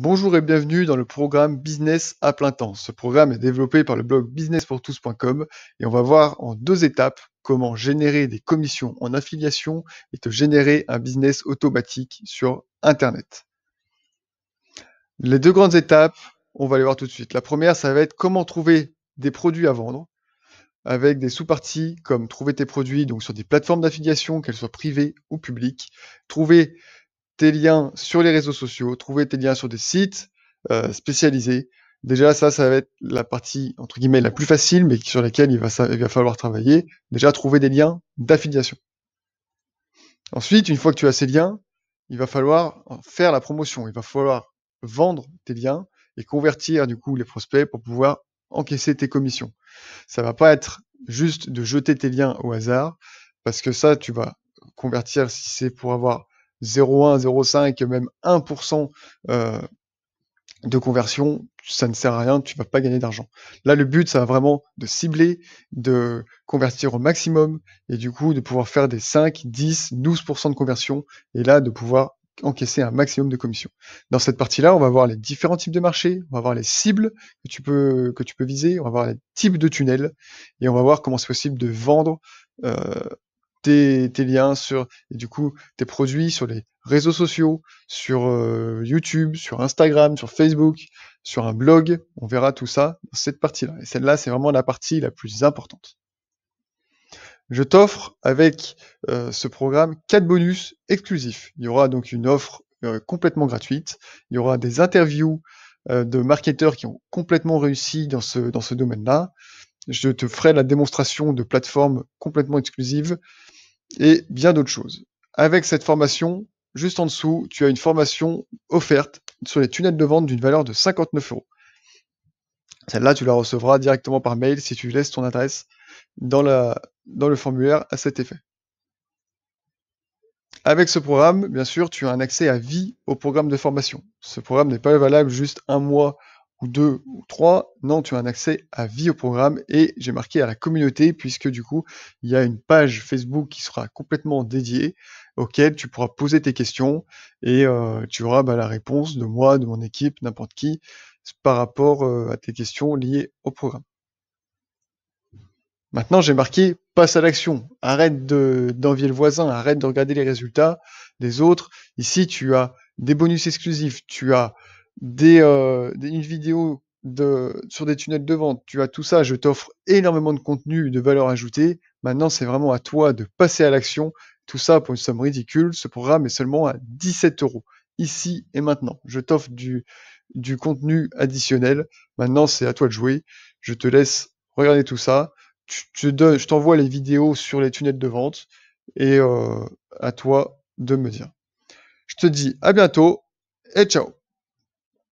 Bonjour et bienvenue dans le programme Business à plein temps. Ce programme est développé par le blog businesspourtous.com et on va voir en deux étapes comment générer des commissions en affiliation et te générer un business automatique sur Internet. Les deux grandes étapes, on va les voir tout de suite. La première, ça va être comment trouver des produits à vendre avec des sous-parties comme trouver tes produits donc sur des plateformes d'affiliation, qu'elles soient privées ou publiques, trouver tes liens sur les réseaux sociaux, trouver tes liens sur des sites euh, spécialisés. Déjà, ça, ça va être la partie, entre guillemets, la plus facile, mais sur laquelle il va, va falloir travailler. Déjà, trouver des liens d'affiliation. Ensuite, une fois que tu as ces liens, il va falloir faire la promotion. Il va falloir vendre tes liens et convertir, du coup, les prospects pour pouvoir encaisser tes commissions. Ça va pas être juste de jeter tes liens au hasard, parce que ça, tu vas convertir si c'est pour avoir 0,1, 0,5, même 1% euh, de conversion, ça ne sert à rien, tu ne vas pas gagner d'argent. Là, le but, ça va vraiment de cibler, de convertir au maximum, et du coup, de pouvoir faire des 5, 10, 12% de conversion, et là, de pouvoir encaisser un maximum de commissions. Dans cette partie-là, on va voir les différents types de marchés, on va voir les cibles que tu peux, que tu peux viser, on va voir les types de tunnels, et on va voir comment c'est possible de vendre euh, tes, liens sur et du coup tes produits sur les réseaux sociaux, sur euh, YouTube, sur Instagram, sur Facebook, sur un blog. On verra tout ça dans cette partie-là. Et celle-là, c'est vraiment la partie la plus importante. Je t'offre avec euh, ce programme quatre bonus exclusifs. Il y aura donc une offre euh, complètement gratuite. Il y aura des interviews de marketeurs qui ont complètement réussi dans ce, dans ce domaine-là. Je te ferai la démonstration de plateformes complètement exclusives et bien d'autres choses. Avec cette formation, juste en dessous, tu as une formation offerte sur les tunnels de vente d'une valeur de 59 euros. Celle-là, tu la recevras directement par mail si tu laisses ton adresse dans, dans le formulaire à cet effet. Avec ce programme, bien sûr, tu as un accès à vie au programme de formation. Ce programme n'est pas valable juste un mois ou deux ou trois. Non, tu as un accès à vie au programme et j'ai marqué à la communauté puisque du coup, il y a une page Facebook qui sera complètement dédiée auquel tu pourras poser tes questions et euh, tu auras bah, la réponse de moi, de mon équipe, n'importe qui par rapport euh, à tes questions liées au programme. Maintenant, j'ai marqué passe à l'action. Arrête d'envier le voisin, arrête de regarder les résultats des autres. Ici, tu as des bonus exclusifs, tu as euh, des, une vidéo sur des tunnels de vente, tu as tout ça, je t'offre énormément de contenu, de valeur ajoutée. Maintenant, c'est vraiment à toi de passer à l'action. Tout ça pour une somme ridicule. Ce programme est seulement à 17 euros. Ici et maintenant, je t'offre du, contenu additionnel. Maintenant, c'est à toi de jouer. Je te laisse regarder tout ça. je t'envoie les vidéos sur les tunnels de vente et euh, à toi de me dire. Je te dis à bientôt et ciao